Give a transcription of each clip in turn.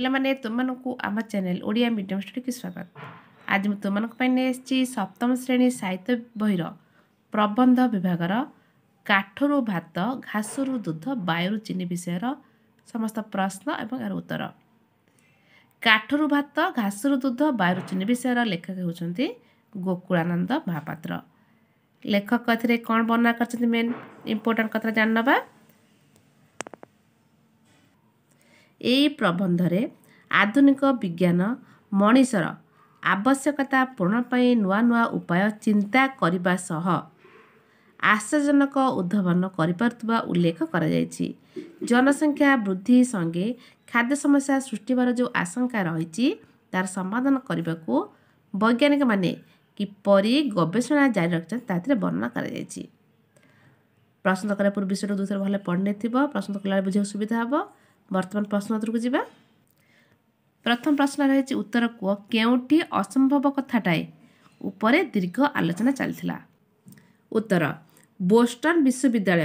ପିଲାମାନେ ତୁମମାନଙ୍କୁ ଆମ ଚ୍ୟାନେଲ ଓଡ଼ିଆ ମିଡ଼ିୟମ୍ ଷ୍ଟୋରୀକୁ ସ୍ୱାଗତ ଆଜି ମୁଁ ତୁମମାନଙ୍କ ପାଇଁ ନେଇ ଆସିଛି ସପ୍ତମ ଶ୍ରେଣୀ ସାହିତ୍ୟ ବହିର ପ୍ରବନ୍ଧ ବିଭାଗର କାଠରୁ ଭାତ ଘାସରୁ ଦୁଧ ବାୟୁରୁ ଚିନି ବିଷୟର ସମସ୍ତ ପ୍ରଶ୍ନ ଏବଂ ଏହାର ଉତ୍ତର କାଠରୁ ଭାତ ଘାସରୁ ଦୁଧ ବାୟୁରୁ ଚିନି ବିଷୟର ଲେଖକ ହେଉଛନ୍ତି ଗୋକୁଳାନନ୍ଦ ମହାପାତ୍ର ଲେଖକ ଏଥିରେ କ'ଣ ବର୍ଣ୍ଣନା କରିଛନ୍ତି ମେନ୍ ଇମ୍ପୋର୍ଟାଣ୍ଟ କଥା ଜାଣିନବା ଏହି ପ୍ରବନ୍ଧରେ ଆଧୁନିକ ବିଜ୍ଞାନ ମଣିଷର ଆବଶ୍ୟକତା ପୂରଣ ପାଇଁ ନୂଆ ନୂଆ ଉପାୟ ଚିନ୍ତା କରିବା ସହ ଆଶାଜନକ ଉଦ୍ଭାବନ କରିପାରୁଥିବା ଉଲ୍ଲେଖ କରାଯାଇଛି ଜନସଂଖ୍ୟା ବୃଦ୍ଧି ସଙ୍ଗେ ଖାଦ୍ୟ ସମସ୍ୟା ସୃଷ୍ଟି ହେବାର ଯେଉଁ ଆଶଙ୍କା ରହିଛି ତା'ର ସମାଧାନ କରିବାକୁ ବୈଜ୍ଞାନିକମାନେ କିପରି ଗବେଷଣା ଜାରି ରଖିଛନ୍ତି ତା'ଥିରେ ବର୍ଣ୍ଣନା କରାଯାଇଛି ପ୍ରଶ୍ନ କରିବା ପୂର୍ବ ବିଷୟରେ ଦୁଇଥର ଭଲ ପଢ଼ିନେଇଥିବ ପ୍ରଶ୍ନ କଲାବେଳେ ବୁଝିବାକୁ ସୁବିଧା ହେବ ବର୍ତ୍ତମାନ ପ୍ରଶ୍ନ ଉତ୍ତରକୁ ଯିବା ପ୍ରଥମ ପ୍ରଶ୍ନ ରହିଛି ଉତ୍ତର କୁହ କେଉଁଠି ଅସମ୍ଭବ କଥାଟାଏ ଉପରେ ଦୀର୍ଘ ଆଲୋଚନା ଚାଲିଥିଲା ଉତ୍ତର ବୋଷ୍ଟନ୍ ବିଶ୍ୱବିଦ୍ୟାଳୟ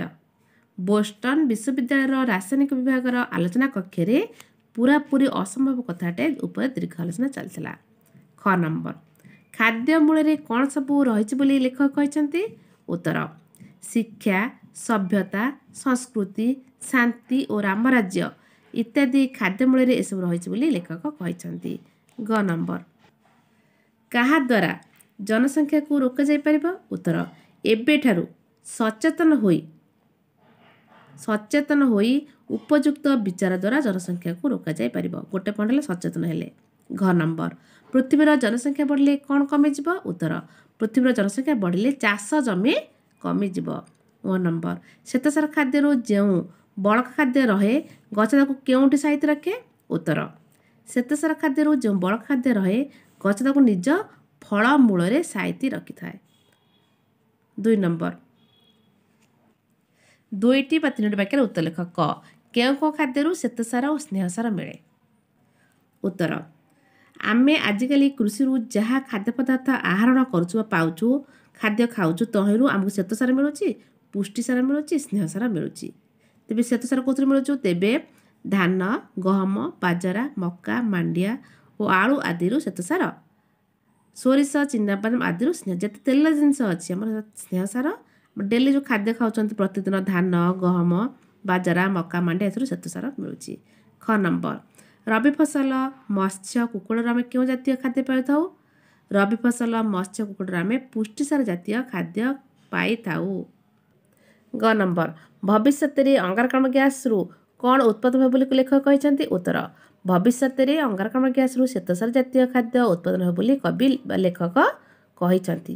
ବୋଷ୍ଟନ୍ ବିଶ୍ୱବିଦ୍ୟାଳୟର ରାସାୟନିକ ବିଭାଗର ଆଲୋଚନା କକ୍ଷରେ ପୁରାପୁରି ଅସମ୍ଭବ କଥାଟାଏ ଉପରେ ଦୀର୍ଘ ଆଲୋଚନା ଚାଲିଥିଲା ଖ ନମ୍ବର ଖାଦ୍ୟ ମୂଳରେ କ'ଣ ସବୁ ରହିଛି ବୋଲି ଲେଖକ କହିଛନ୍ତି ଉତ୍ତର ଶିକ୍ଷା ସଭ୍ୟତା ସଂସ୍କୃତି ଶାନ୍ତି ଓ ରାମରାଜ୍ୟ ଇତ୍ୟାଦି ଖାଦ୍ୟମୂଳରେ ଏସବୁ ରହିଛି ବୋଲି ଲେଖକ କହିଛନ୍ତି ଗ ନମ୍ବର କାହା ଦ୍ୱାରା ଜନସଂଖ୍ୟାକୁ ରୋକାଯାଇପାରିବ ଉତ୍ତର ଏବେଠାରୁ ସଚେତନ ହୋଇ ସଚେତନ ହୋଇ ଉପଯୁକ୍ତ ବିଚାର ଦ୍ୱାରା ଜନସଂଖ୍ୟାକୁ ରୋକାଯାଇପାରିବ ଗୋଟେ ପଏଣ୍ଟ ହେଲା ସଚେତନ ହେଲେ ଘ ନମ୍ବର ପୃଥିବୀର ଜନସଂଖ୍ୟା ବଢ଼ିଲେ କ'ଣ କମିଯିବ ଉତ୍ତର ପୃଥିବୀର ଜନସଂଖ୍ୟା ବଢ଼ିଲେ ଚାଷ ଜମି କମିଯିବ ଓ ନମ୍ବର ଶ୍ୱେତସାର ଖାଦ୍ୟରୁ ଯେଉଁ ବଳକା ଖାଦ୍ୟ ରହେ ଗଛ ତାକୁ କେଉଁଠି ସାଇତ ରଖେ ଉତ୍ତର ଶ୍ୱେତସାର ଖାଦ୍ୟରୁ ଯେଉଁ ବଳକା ଖାଦ୍ୟ ରହେ ଗଛ ତାକୁ ନିଜ ଫଳ ମୂଳରେ ସାଇତି ରଖିଥାଏ ଦୁଇ ନମ୍ବର ଦୁଇଟି ବା ତିନୋଟି ବାକ୍ୟରେ ଉତ୍ତର ଲେଖ କ କେଉଁ କେଉଁ ଖାଦ୍ୟରୁ ଶ୍ୱେତସାର ଓ ସ୍ନେହସାର ମିଳେ ଉତ୍ତର ଆମେ ଆଜିକାଲି କୃଷିରୁ ଯାହା ଖାଦ୍ୟ ପଦାର୍ଥ ଆହରଣ କରୁଛୁ ବା ପାଉଛୁ ଖାଦ୍ୟ ଖାଉଛୁ ତହିଁରୁ ଆମକୁ ଶ୍ୱେତସାର ମିଳୁଛି ପୁଷ୍ଟିସାର ମିଳୁଛି ସ୍ନେହସାର ମିଳୁଛି ତେବେ ଶ୍ୱେତସାର କେଉଁଥିରେ ମିଳୁଛୁ ତେବେ ଧାନ ଗହମ ବାଜରା ମକା ମାଣ୍ଡିଆ ଓ ଆଳୁ ଆଦିରୁ ଶ୍ୱେତସାର ସୋରିଷ ଚିନାବାଦାମ ଆଦିରୁ ସ୍ନେହ ଯେତେ ତେଲ ଜିନିଷ ଅଛି ଆମର ସ୍ନେହ ସାର ଡେଲି ଯେଉଁ ଖାଦ୍ୟ ଖାଉଛନ୍ତି ପ୍ରତିଦିନ ଧାନ ଗହମ ବାଜରା ମକା ମାଣ୍ଡିଆ ଏଥିରୁ ଶ୍ୱେତସାର ମିଳୁଛି ଖ ନମ୍ବର ରବି ଫସଲ ମତ୍ସ୍ୟ କୁକୁଡ଼ାରୁ ଆମେ କେଉଁ ଜାତୀୟ ଖାଦ୍ୟ ପାଇଥାଉ ରବି ଫସଲ ମତ୍ସ୍ୟ କୁକୁଡ଼ାରୁ ଆମେ ପୁଷ୍ଟିସାର ଜାତୀୟ ଖାଦ୍ୟ ପାଇଥାଉ ଗ ନମ୍ବର ଭବିଷ୍ୟତରେ ଅଙ୍ଗାରକାମ୍ଳ ଗ୍ୟାସ୍ରୁ କ'ଣ ଉତ୍ପାଦନ ହେବ ବୋଲି ଲେଖକ କହିଛନ୍ତି ଉତ୍ତର ଭବିଷ୍ୟତରେ ଅଙ୍ଗାରକାମ୍ଳ ଗ୍ୟାସ୍ରୁ ଶ୍ୱେତସାର ଜାତୀୟ ଖାଦ୍ୟ ଉତ୍ପାଦନ ହେବ ବୋଲି କବି ବା ଲେଖକ କହିଛନ୍ତି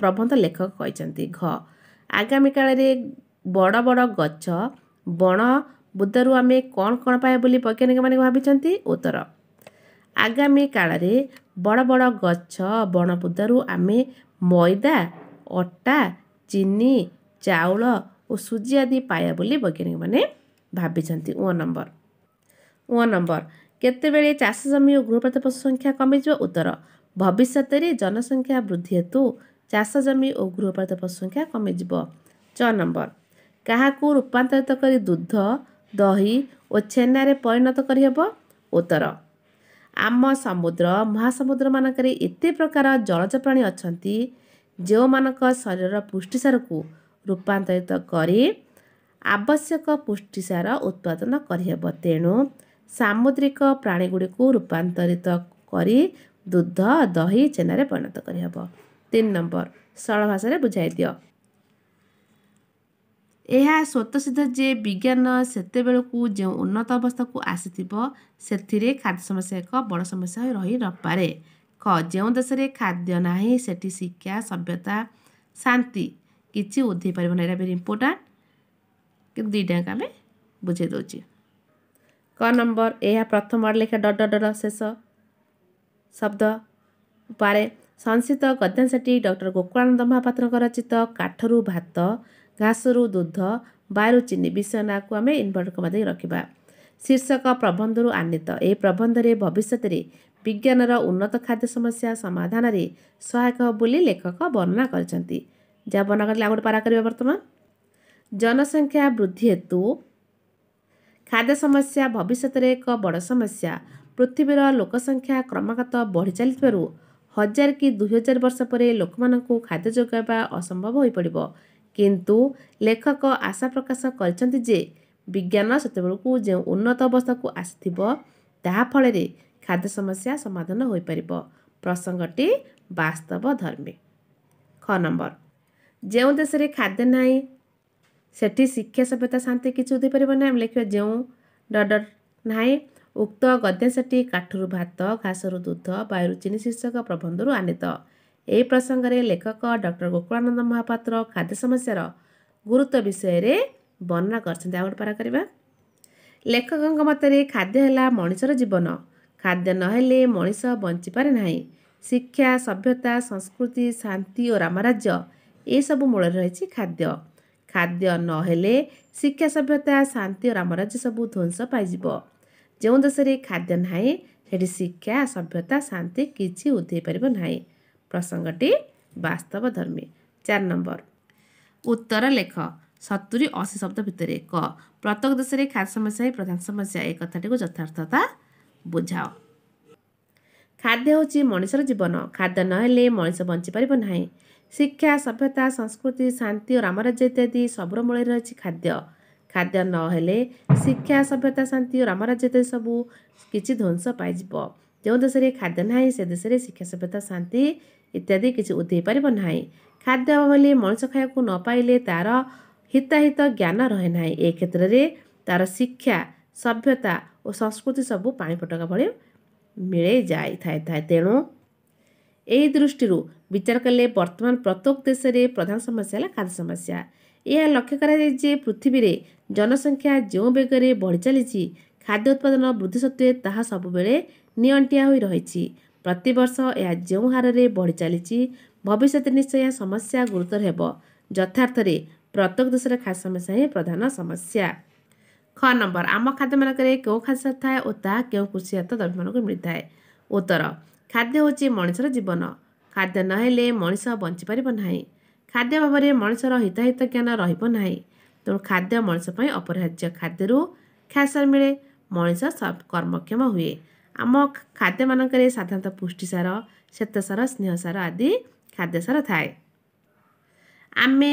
ପ୍ରବନ୍ଧ ଲେଖକ କହିଛନ୍ତି ଘ ଆଗାମୀ କାଳରେ ବଡ଼ ବଡ଼ ଗଛ ବଣ ବୁଦାରୁ ଆମେ କ'ଣ କ'ଣ ପାଏ ବୋଲି ବୈଜ୍ଞାନିକମାନେ ଭାବିଛନ୍ତି ଉତ୍ତର ଆଗାମୀ କାଳରେ ବଡ଼ ବଡ଼ ଗଛ ବଣବୁଦାରୁ ଆମେ ମଇଦା ଅଟା ଚିନି ଚାଉଳ ଓ ସୁଜି ଆଦି ପାଇବା ବୋଲି ବୈଜ୍ଞାନିକମାନେ ଭାବିଛନ୍ତି ଓ ନମ୍ବର ଓ ନମ୍ବର କେତେବେଳେ ଚାଷ ଜମି ଓ ଗୃହପାତ ପଶୁ ସଂଖ୍ୟା କମିଯିବ ଉତ୍ତର ଭବିଷ୍ୟତରେ ଜନସଂଖ୍ୟା ବୃଦ୍ଧି ହେତୁ ଚାଷ ଜମି ଓ ଗୃହପାତ ପଶୁ ସଂଖ୍ୟା କମିଯିବ ଛଅ ନମ୍ବର କାହାକୁ ରୂପାନ୍ତରିତ କରି ଦୁଧ ଦହି ଓ ଛେନାରେ ପରିଣତ କରିହେବ ଉତ୍ତର ଆମ ସମୁଦ୍ର ମହାସମୁଦ୍ରମାନଙ୍କରେ ଏତେ ପ୍ରକାର ଜଳଜ ପ୍ରାଣୀ ଅଛନ୍ତି ଯେଉଁମାନଙ୍କ ଶରୀରର ପୁଷ୍ଟିସାରକୁ ରୂପାନ୍ତରିତ କରି ଆବଶ୍ୟକ ପୁଷ୍ଟିସାର ଉତ୍ପାଦନ କରିହେବ ତେଣୁ ସାମୁଦ୍ରିକ ପ୍ରାଣୀଗୁଡ଼ିକୁ ରୂପାନ୍ତରିତ କରି ଦୁଧ ଦହି ଛେନାରେ ପରିଣତ କରିହେବ ତିନି ନମ୍ବର ସରଳ ଭାଷାରେ ବୁଝାଇ ଦିଅ ଏହା ସ୍ୱତଃସିଦ୍ଧ ଯେ ବିଜ୍ଞାନ ସେତେବେଳକୁ ଯେଉଁ ଉନ୍ନତ ଅବସ୍ଥାକୁ ଆସିଥିବ ସେଥିରେ ଖାଦ୍ୟ ସମସ୍ୟା ଏକ ବଡ଼ ସମସ୍ୟା ହୋଇ ରହି ନପାରେ କ ଯେଉଁ ଦେଶରେ ଖାଦ୍ୟ ନାହିଁ ସେଠି ଶିକ୍ଷା ସଭ୍ୟତା ଶାନ୍ତି କିଛି ଉଧେଇ ପାରିବ ନାହିଁ ଏଇଟା ବି ଇମ୍ପୋର୍ଟାଣ୍ଟ କିନ୍ତୁ ଦୁଇଟାଙ୍କ ଆମେ ବୁଝେଇ ଦେଉଛି କ ନମ୍ବର ଏହା ପ୍ରଥମ ଆଡ଼େ ଲେଖା ଡଡ଼ ଡର ଶେଷ ଶବ୍ଦ ପାରେ ସଂସିତ ଗଦ୍ୟାଂଶଟି ଡକ୍ଟର ଗୋକୁଳାନନ୍ଦ ମହାପାତ୍ରଙ୍କ ରଚିତ କାଠରୁ ଭାତ ଘାସରୁ ଦୁଧ ବାୟୁରୁ ଚିନି ବିଷୟ ନାଁକୁ ଆମେ ଇନଭର୍ଟ କମା ଦେଇ ରଖିବା ଶୀର୍ଷକ ପ୍ରବନ୍ଧରୁ ଆନ୍ୱିତ ଏହି ପ୍ରବନ୍ଧରେ ଭବିଷ୍ୟତରେ ବିଜ୍ଞାନର ଉନ୍ନତ ଖାଦ୍ୟ ସମସ୍ୟା ସମାଧାନରେ ସହାୟକ ବୋଲି ଲେଖକ ବର୍ଣ୍ଣନା କରିଛନ୍ତି ଯାହା ଜାମନଗରରେ ଆଉ ଗୋଟେ ପାରା କରିବା ବର୍ତ୍ତମାନ ଜନସଂଖ୍ୟା ବୃଦ୍ଧି ହେତୁ ଖାଦ୍ୟ ସମସ୍ୟା ଭବିଷ୍ୟତରେ ଏକ ବଡ଼ ସମସ୍ୟା ପୃଥିବୀର ଲୋକସଂଖ୍ୟା କ୍ରମାଗତ ବଢ଼ି ଚାଲିଥିବାରୁ ହଜାର କି ଦୁଇ ହଜାର ବର୍ଷ ପରେ ଲୋକମାନଙ୍କୁ ଖାଦ୍ୟ ଯୋଗାଇବା ଅସମ୍ଭବ ହୋଇପଡ଼ିବ କିନ୍ତୁ ଲେଖକ ଆଶା ପ୍ରକାଶ କରିଛନ୍ତି ଯେ ବିଜ୍ଞାନ ସେତେବେଳକୁ ଯେଉଁ ଉନ୍ନତ ଅବସ୍ଥାକୁ ଆସିଥିବ ତାହାଫଳରେ ଖାଦ୍ୟ ସମସ୍ୟା ସମାଧାନ ହୋଇପାରିବ ପ୍ରସଙ୍ଗଟି ବାସ୍ତବ ଧର୍ମୀ ଖ ନମ୍ବର ଯେଉଁ ଦେଶରେ ଖାଦ୍ୟ ନାହିଁ ସେଠି ଶିକ୍ଷା ସଭ୍ୟତା ଶାନ୍ତି କିଛି ଉଠିପାରିବ ନାହିଁ ଆମେ ଲେଖିବା ଯେଉଁ ଡର୍ଡ଼ର ନାହିଁ ଉକ୍ତ ଗଦ୍ୟ ସେଠି କାଠରୁ ଭାତ ଘାସରୁ ଦୁଧ ବାୟୁରୁ ଚିନି ଶୀର୍ଷକ ପ୍ରବନ୍ଧରୁ ଆନିତ ଏହି ପ୍ରସଙ୍ଗରେ ଲେଖକ ଡକ୍ଟର ଗୋକୁଳାନନ୍ଦ ମହାପାତ୍ର ଖାଦ୍ୟ ସମସ୍ୟାର ଗୁରୁତ୍ୱ ବିଷୟରେ ବର୍ଣ୍ଣନା କରିଛନ୍ତି ଆଉ ଗୋଟେ ପାରା କରିବା ଲେଖକଙ୍କ ମତରେ ଖାଦ୍ୟ ହେଲା ମଣିଷର ଜୀବନ ଖାଦ୍ୟ ନହେଲେ ମଣିଷ ବଞ୍ଚିପାରେ ନାହିଁ ଶିକ୍ଷା ସଭ୍ୟତା ସଂସ୍କୃତି ଶାନ୍ତି ଓ ରାମରାଜ୍ୟ ଏସବୁ ମୂଳରେ ରହିଛି ଖାଦ୍ୟ ଖାଦ୍ୟ ନହେଲେ ଶିକ୍ଷା ସଭ୍ୟତା ଶାନ୍ତି ଓ ରାମରାଜ୍ୟ ସବୁ ଧ୍ୱଂସ ପାଇଯିବ ଯେଉଁ ଦେଶରେ ଖାଦ୍ୟ ନାହିଁ ସେଠି ଶିକ୍ଷା ସଭ୍ୟତା ଶାନ୍ତି କିଛି ଉଧେଇ ପାରିବ ନାହିଁ ପ୍ରସଙ୍ଗଟି ବାସ୍ତବ ଧର୍ମୀ ଚାରି ନମ୍ବର ଉତ୍ତର ଲେଖ ସତୁରୀ ଅଶୀ ଶବ୍ଦ ଭିତରେ କ ପ୍ରତ୍ୟେକ ଦେଶରେ ଖାଦ୍ୟ ସମସ୍ୟା ହିଁ ପ୍ରଧାନ ସମସ୍ୟା ଏ କଥାଟିକୁ ଯଥାର୍ଥତା ବୁଝାଅ ଖାଦ୍ୟ ହେଉଛି ମଣିଷର ଜୀବନ ଖାଦ୍ୟ ନହେଲେ ମଣିଷ ବଞ୍ଚିପାରିବ ନାହିଁ ଶିକ୍ଷା ସଭ୍ୟତା ସଂସ୍କୃତି ଶାନ୍ତି ଓ ରାମରାଜ୍ୟ ଇତ୍ୟାଦି ସବୁର ମୂଳରେ ରହିଛି ଖାଦ୍ୟ ଖାଦ୍ୟ ନହେଲେ ଶିକ୍ଷା ସଭ୍ୟତା ଶାନ୍ତି ଓ ରାମରାଜ୍ୟ ଇତ୍ୟାଦି ସବୁ କିଛି ଧ୍ୱଂସ ପାଇଯିବ ଯେଉଁ ଦେଶରେ ଖାଦ୍ୟ ନାହିଁ ସେ ଦେଶରେ ଶିକ୍ଷା ସଭ୍ୟତା ଶାନ୍ତି ଇତ୍ୟାଦି କିଛି ଉଦେଇ ପାରିବ ନାହିଁ ଖାଦ୍ୟ ବୋଲି ମଣିଷ ଖାଇବାକୁ ନ ପାଇଲେ ତା'ର ହିତାହିତ ଜ୍ଞାନ ରହେ ନାହିଁ ଏ କ୍ଷେତ୍ରରେ ତା'ର ଶିକ୍ଷା ସଭ୍ୟତା ଓ ସଂସ୍କୃତି ସବୁ ପାଣି ଫଟକା ଭଳି ମିଳେଇ ଯାଇଥାଏ ତେଣୁ ଏହି ଦୃଷ୍ଟିରୁ ବିଚାର କଲେ ବର୍ତ୍ତମାନ ପ୍ରତ୍ୟେକ ଦେଶରେ ପ୍ରଧାନ ସମସ୍ୟା ହେଲା ଖାଦ୍ୟ ସମସ୍ୟା ଏହା ଲକ୍ଷ୍ୟ କରାଯାଇଛି ଯେ ପୃଥିବୀରେ ଜନସଂଖ୍ୟା ଯେଉଁ ବେଗରେ ବଢ଼ି ଚାଲିଛି ଖାଦ୍ୟ ଉତ୍ପାଦନ ବୃଦ୍ଧି ସତ୍ତ୍ୱେ ତାହା ସବୁବେଳେ ନିଅଣ୍ଟିଆ ହୋଇ ରହିଛି ପ୍ରତିବର୍ଷ ଏହା ଯେଉଁ ହାରରେ ବଢ଼ି ଚାଲିଛି ଭବିଷ୍ୟତରେ ନିଶ୍ଚୟ ଏହା ସମସ୍ୟା ଗୁରୁତର ହେବ ଯଥାର୍ଥରେ ପ୍ରତ୍ୟେକ ଦେଶରେ ଖାଦ୍ୟ ସମସ୍ୟା ହିଁ ପ୍ରଧାନ ସମସ୍ୟା ଖ ନମ୍ବର ଆମ ଖାଦ୍ୟମାନଙ୍କରେ କେଉଁ ଖାଦ୍ୟ ଥାଏ ଓ ତାହା କେଉଁ କୃଷିଜାତ ଦ୍ରବ୍ୟମାନଙ୍କୁ ମିଳିଥାଏ ଉତ୍ତର ଖାଦ୍ୟ ହେଉଛି ମଣିଷର ଜୀବନ ଖାଦ୍ୟ ନହେଲେ ମଣିଷ ବଞ୍ଚିପାରିବ ନାହିଁ ଖାଦ୍ୟ ଭାବରେ ମଣିଷର ହିତାହିତ ଜ୍ଞାନ ରହିବ ନାହିଁ ତେଣୁ ଖାଦ୍ୟ ମଣିଷ ପାଇଁ ଅପରିହାର୍ଯ୍ୟ ଖାଦ୍ୟରୁ ଖାସ ମିଳେ ମଣିଷ କର୍ମକ୍ଷମ ହୁଏ ଆମ ଖାଦ୍ୟମାନଙ୍କରେ ସାଧାରଣତଃ ପୁଷ୍ଟିସାର ଶ୍ୱେତସାର ସ୍ନେହସାର ଆଦି ଖାଦ୍ୟସାର ଥାଏ ଆମେ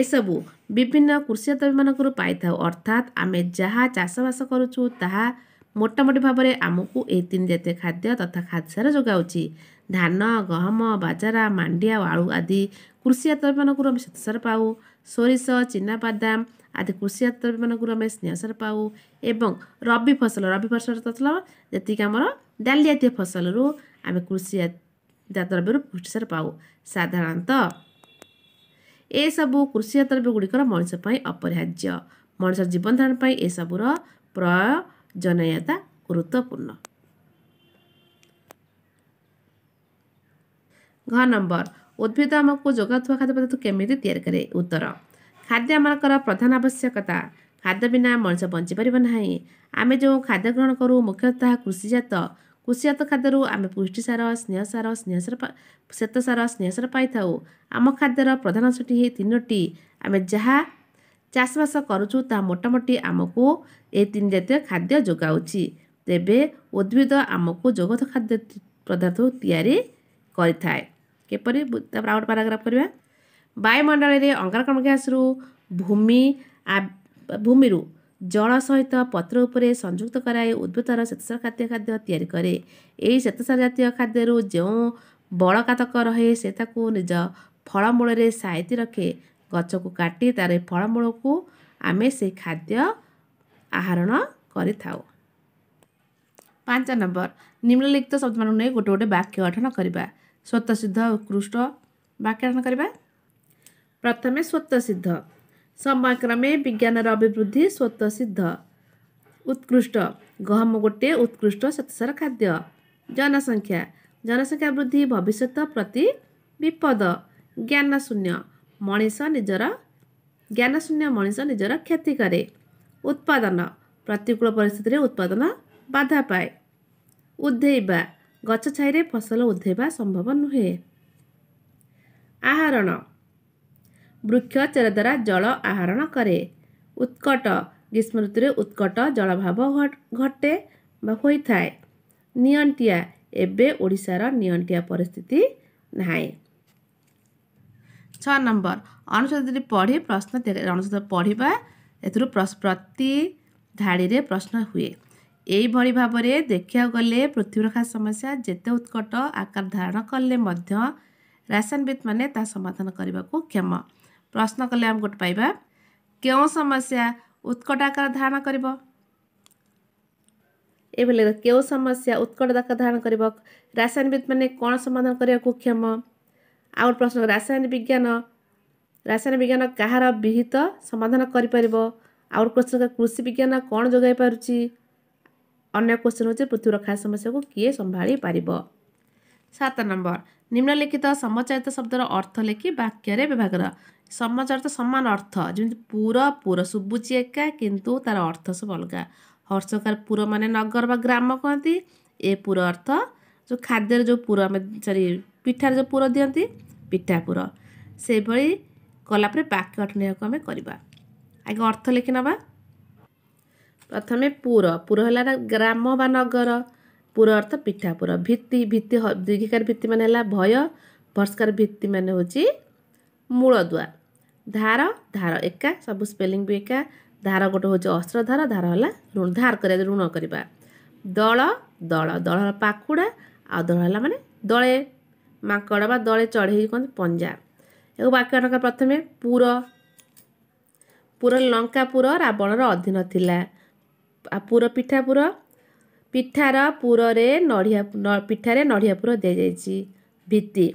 ଏସବୁ ବିଭିନ୍ନ କୃଷିଜାତ ମାନଙ୍କରୁ ପାଇଥାଉ ଅର୍ଥାତ୍ ଆମେ ଯାହା ଚାଷବାସ କରୁଛୁ ତାହା ମୋଟାମୋଟି ଭାବରେ ଆମକୁ ଏହି ତିନି ଜାତୀୟ ଖାଦ୍ୟ ତଥା ଖାଦ୍ୟସାର ଯୋଗାଉଛି ଧାନ ଗହମ ବାଜରା ମାଣ୍ଡିଆ ଓ ଆଳୁ ଆଦି କୃଷିଜାତ ଦ୍ରବ୍ୟମାନଙ୍କରୁ ଆମେ ସ୍ୱତସାର ପାଉ ସୋରିଷ ଚିନାବାଦାମ ଆଦି କୃଷିଜାତ ଦ୍ରବ୍ୟମାନଙ୍କରୁ ଆମେ ସ୍ନେହସାର ପାଉ ଏବଂ ରବି ଫସଲ ରବି ଫସଲ ଫସଲ ଯେତିକି ଆମର ଡାଲି ଜାତୀୟ ଫସଲରୁ ଆମେ କୃଷିଜାତ ଦ୍ରବ୍ୟରୁ ପୁଷ୍ଟିସାର ପାଉ ସାଧାରଣତଃ ଏସବୁ କୃଷିଜାତ ଦ୍ରବ୍ୟ ଗୁଡ଼ିକର ମଣିଷ ପାଇଁ ଅପରିହାର୍ଯ୍ୟ ମଣିଷର ଜୀବନ ଧାରଣ ପାଇଁ ଏସବୁର ପ୍ରୟ ଜନୟତା ଗୁରୁତ୍ୱପୂର୍ଣ୍ଣ ଘ ନମ୍ବର ଉଦ୍ଭିଦ ଆମକୁ ଯୋଗାଉଥିବା ଖାଦ୍ୟ ପଦାର୍ଥ କେମିତି ତିଆରି କରେ ଉତ୍ତର ଖାଦ୍ୟ ଆମମାନଙ୍କର ପ୍ରଧାନ ଆବଶ୍ୟକତା ଖାଦ୍ୟ ବିନା ମଣିଷ ବଞ୍ଚିପାରିବ ନାହିଁ ଆମେ ଯେଉଁ ଖାଦ୍ୟ ଗ୍ରହଣ କରୁ ମୁଖ୍ୟତଃ କୃଷିଜାତ କୃଷିଜାତ ଖାଦ୍ୟରୁ ଆମେ ପୁଷ୍ଟିସାର ସ୍ନେହସାର ସ୍ନେହସାର ଶ୍ୱେତସାର ସ୍ନେହସାର ପାଇଥାଉ ଆମ ଖାଦ୍ୟର ପ୍ରଧାନ ଅଂଶଟି ହେଉ ତିନୋଟି ଆମେ ଯାହା ଚାଷବାସ କରୁଛୁ ତାହା ମୋଟାମୋଟି ଆମକୁ ଏ ତିନି ଜାତୀୟ ଖାଦ୍ୟ ଯୋଗାଉଛି ତେବେ ଉଦ୍ଭିଦ ଆମକୁ ଯୋଗତ ଖାଦ୍ୟ ପଦାର୍ଥ ତିଆରି କରିଥାଏ କିପରି ତାପରେ ଆଉ ଗୋଟେ ପାରାଗ୍ରାଫ କରିବା ବାୟୁମଣ୍ଡଳରେ ଅଙ୍ଗାରକାମ ଗ୍ୟାସରୁ ଭୂମି ଭୂମିରୁ ଜଳ ସହିତ ପତ୍ର ଉପରେ ସଂଯୁକ୍ତ କରାଇ ଉଦ୍ଭିଦର ଶ୍ୱେତସାର ଖାଦ୍ୟ ଖାଦ୍ୟ ତିଆରି କରେ ଏହି ଶ୍ୱେତସାର ଜାତୀୟ ଖାଦ୍ୟରୁ ଯେଉଁ ବଳକାତକ ରହେ ସେ ତାକୁ ନିଜ ଫଳମୂଳରେ ସାଇତି ରଖେ ଗଛକୁ କାଟି ତା'ର ଫଳମୂଳକୁ ଆମେ ସେ ଖାଦ୍ୟ ଆହରଣ କରିଥାଉ ପାଞ୍ଚ ନମ୍ବର ନିମ୍ନଲିଖିତ ଶବ୍ଦମାନଙ୍କୁ ନେଇ ଗୋଟେ ଗୋଟେ ବାକ୍ୟ ଗଠନ କରିବା ସ୍ୱତଃସିଦ୍ଧ ଉତ୍କୃଷ୍ଟ ବାକ୍ୟ ଗଠନ କରିବା ପ୍ରଥମେ ସ୍ୱତଃସିଦ୍ଧ ସମୟକ୍ରମେ ବିଜ୍ଞାନର ଅଭିବୃଦ୍ଧି ସ୍ୱତଃସିଦ୍ଧ ଉତ୍କୃଷ୍ଟ ଗହମ ଗୋଟିଏ ଉତ୍କୃଷ୍ଟ ସ୍ୱତସାର ଖାଦ୍ୟ ଜନସଂଖ୍ୟା ଜନସଂଖ୍ୟା ବୃଦ୍ଧି ଭବିଷ୍ୟତ ପ୍ରତି ବିପଦ ଜ୍ଞାନ ଶୂନ୍ୟ ମଣିଷ ନିଜର ଜ୍ଞାନଶୂନ୍ୟ ମଣିଷ ନିଜର କ୍ଷତି କରେ ଉତ୍ପାଦନ ପ୍ରତିକୂଳ ପରିସ୍ଥିତିରେ ଉତ୍ପାଦନ ବାଧା ପାଏ ଉଦ୍ଧେଇବା ଗଛ ଛାଇରେ ଫସଲ ଉଧେଇବା ସମ୍ଭବ ନୁହେଁ ଆହରଣ ବୃକ୍ଷ ଚେର ଦ୍ୱାରା ଜଳ ଆହରଣ କରେ ଉତ୍କଟ ଗ୍ରୀଷ୍ମ ଋତୁରେ ଉତ୍କଟ ଜଳଭାବ ଘଟେ ବା ହୋଇଥାଏ ନିଅଣ୍ଟିଆ ଏବେ ଓଡ଼ିଶାର ନିଅଣ୍ଟିଆ ପରିସ୍ଥିତି ନାହିଁ छ नम्बर अनुच्छेदन जति पढि प्रश्न अनुच्छेद पढ्दा ए प्रति धाडी प्रश्न भाबरे यो भावे देखा गृथ्वीरखा समस्या जे उत्कट आकार धारण कले मसनविद् ता समु क्षम प्रश्न कले आम पाइबा केही समस्या उत्कट आकार धारण क केही समस्या उत्कट आकार धारण रासयनविित मन समाधानको क्षम आउँछ प्रश्न रासायन विज्ञान रासायन विज्ञान कहाँ विहित सम गरिपार आउँछ कसन कृषि विज्ञान कन् जाइ पारु अन्य क्वेसन हुन्छ पृथ्वी र समस्या को कि सम्भाइ पार सात नंबर निम्नलिखित समचारित शब्द र अर्थलेखि वाक्यले व्यव सम अर्थ जुम पुर पुर सुबु एका कि त अर्थ सब अलग हर पुर मगर ग्राम कहाँ ए पुर अर्थ जो खाद्य पुर सरी ପିଠାରେ ଯେଉଁ ପୁର ଦିଅନ୍ତି ପିଠା ପୁର ସେଭଳି କଲାପରେ ବାକ୍ୟ ଅଠନିବାକୁ ଆମେ କରିବା ଆଜ୍ଞା ଅର୍ଥ ଲେଖି ନେବା ପ୍ରଥମେ ପୁର ପୁର ହେଲା ଗ୍ରାମ ବା ନଗର ପୁର ଅର୍ଥ ପିଠା ପୁର ଭିତ୍ତି ଭିତ୍ତି ଦୀର୍ଘିକାର ଭିତ୍ତି ମାନେ ହେଲା ଭୟ ଭର୍ଷକାର ଭିତ୍ତି ମାନେ ହେଉଛି ମୂଳଦୁଆ ଧାର ଧାର ଏକା ସବୁ ସ୍ପେଲିଂ ବି ଏକା ଧାର ଗୋଟେ ହେଉଛି ଅସ୍ତ୍ର ଧାର ଧାର ହେଲା ଧାର କରିବା ଋଣ କରିବା ଦଳ ଦଳ ହେଲା ପାକୁଡ଼ା ଆଉ ଦଳ ହେଲା ମାନେ ଦଳେ ମାଙ୍କଡ଼ ବା ଦଳେ ଚଢ଼େଇ କ'ଣ ପଞ୍ଜା ଏହାକୁ ବାକ୍ୟାନକ ପ୍ରଥମେ ପୁର ପୁର ଲଙ୍କାପୁର ରାବଣର ଅଧୀନ ଥିଲା ପୁର ପିଠାପୁର ପିଠାର ପୁରରେ ନଡ଼ିଆ ପିଠାରେ ନଡ଼ିଆ ପୁର ଦିଆଯାଇଛି ଭିତ୍ତି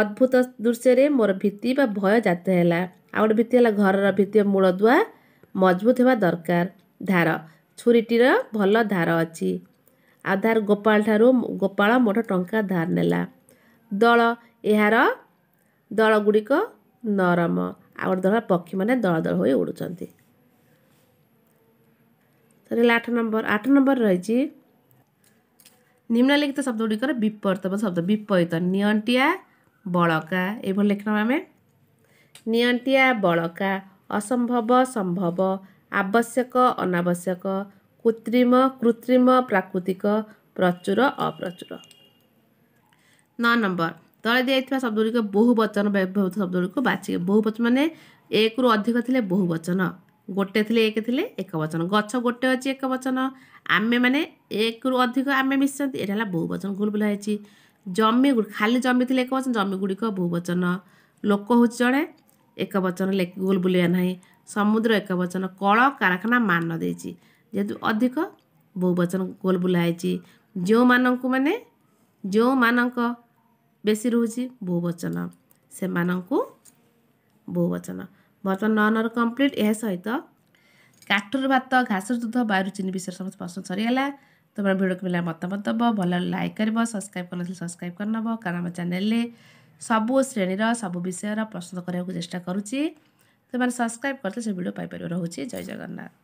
ଅଦ୍ଭୁତ ଦୃଶ୍ୟରେ ମୋର ଭିତ୍ତି ବା ଭୟ ଜାତ ହେଲା ଆଉ ଗୋଟେ ଭିତ୍ତି ହେଲା ଘରର ଭିତ୍ତି ମୂଳ ଦୁଆ ମଜବୁତ ହେବା ଦରକାର ଧାର ଛୁରୀଟିର ଭଲ ଧାର ଅଛି ଆଉ ଧାର ଗୋପାଳ ଠାରୁ ଗୋପାଳ ମୋଟ ଟଙ୍କା ଧାର ନେଲା ଦଳ ଏହାର ଦଳଗୁଡ଼ିକ ନରମ ଆଉ ଗୋଟେ ଦଳ ପକ୍ଷୀମାନେ ଦଳ ଦଳ ହୋଇ ଉଡ଼ୁଛନ୍ତି ରହିଲା ଆଠ ନମ୍ବର ଆଠ ନମ୍ବର ରହିଛି ନିମ୍ନଲିଖିତ ଶବ୍ଦ ଗୁଡ଼ିକର ବିପରୀତ ଶବ୍ଦ ବିପରୀତ ନିଅଣ୍ଟିଆ ବଳକା ଏଭଳି ଲେଖିନବା ଆମେ ନିଅଣ୍ଟିଆ ବଳକା ଅସମ୍ଭବ ସମ୍ଭବ ଆବଶ୍ୟକ ଅନାବଶ୍ୟକ କୃତ୍ରିମ କୃତ୍ରିମ ପ୍ରାକୃତିକ ପ୍ରଚୁର ଅପ୍ରଚୁର ନଅ ନମ୍ବର ତଳେ ଦିଆଯାଇଥିବା ଶବ୍ଦଗୁଡ଼ିକ ବହୁ ବଚନ ବ୍ୟବହୃତ ଶବ୍ଦଗୁଡ଼ିକୁ ବାଛିବେ ବହୁ ବଚନ ମାନେ ଏକରୁ ଅଧିକ ଥିଲେ ବହୁ ବଚନ ଗୋଟେ ଥିଲେ ଏକ ଥିଲେ ଏକ ବଚନ ଗଛ ଗୋଟେ ଅଛି ଏକ ବଚନ ଆମେ ମାନେ ଏକରୁ ଅଧିକ ଆମେ ମିଶନ୍ତି ଏଇଟା ହେଲା ବହୁ ବଚନ ଭୁଲ ଭୁଲା ହେଇଛି ଜମି ଖାଲି ଜମି ଥିଲେ ଏକ ବଚନ ଜମିଗୁଡ଼ିକ ବହୁ ବଚନ ଲୋକ ହେଉଛି ଜଣେ ଏକ ବଚନ ଭୁଲ ବୁଲିବା ନାହିଁ ସମୁଦ୍ର ଏକ ବଚନ କଳକାରଖାନା ମାନ ଦେଇଛି ଯେହେତୁ ଅଧିକ ବହୁ ବଚନ ଗୋଲ ବୁଲା ହେଇଛି ଯେଉଁମାନଙ୍କୁ ମାନେ ଯେଉଁମାନଙ୍କ बेसी रहुछि रुवचन समावचन बर्त नम्प्लिट यहाँसहित काठर भात घासर दुध वयुचिनी विषय समस्या पसन्द सरिगला तर भिडियोको मेला मतमत दो भल लाइक गरिन सब्सक्राइब गरि नब कारण आम ले सब श्रेणी रा सब विषय र पसद गर्दा चेष्टा गर्छु त्यो मैले सब्सक्राइब गर्दै सिडियो पापर रुचि जय जगन्नाथ